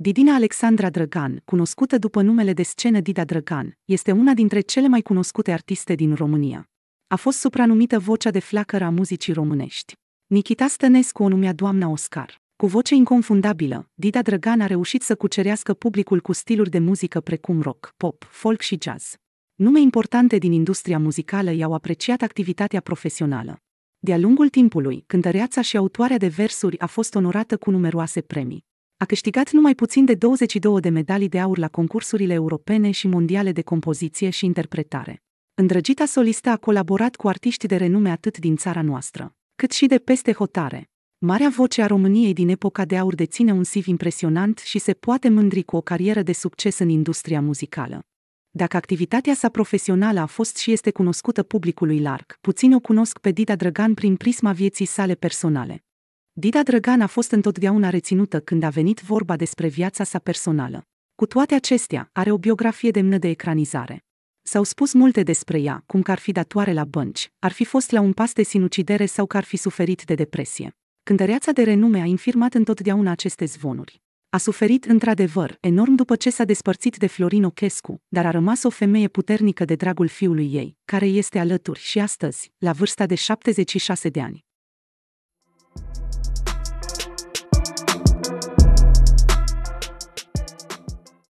Didina Alexandra Drăgan, cunoscută după numele de scenă Dida Drăgan, este una dintre cele mai cunoscute artiste din România. A fost supranumită vocea de flacără a muzicii românești. Nikita Stănescu o numea doamna Oscar. Cu voce inconfundabilă, Dida Drăgan a reușit să cucerească publicul cu stiluri de muzică precum rock, pop, folk și jazz. Nume importante din industria muzicală i-au apreciat activitatea profesională. De-a lungul timpului, cântăreața și autoarea de versuri a fost onorată cu numeroase premii. A câștigat numai puțin de 22 de medalii de aur la concursurile europene și mondiale de compoziție și interpretare. Îndrăgita solistă a colaborat cu artiști de renume atât din țara noastră, cât și de peste hotare. Marea voce a României din epoca de aur deține un CV impresionant și se poate mândri cu o carieră de succes în industria muzicală. Dacă activitatea sa profesională a fost și este cunoscută publicului larg, puțin o cunosc pe Dida Drăgan prin prisma vieții sale personale. Dida Drăgan a fost întotdeauna reținută când a venit vorba despre viața sa personală. Cu toate acestea, are o biografie demnă de ecranizare. S-au spus multe despre ea, cum că ar fi datoare la bănci, ar fi fost la un pas de sinucidere sau că ar fi suferit de depresie. Cântăreața de renume a infirmat întotdeauna aceste zvonuri a suferit într-adevăr enorm după ce s-a despărțit de Florin Ochescu, dar a rămas o femeie puternică de dragul fiului ei, care este alături și astăzi, la vârsta de 76 de ani.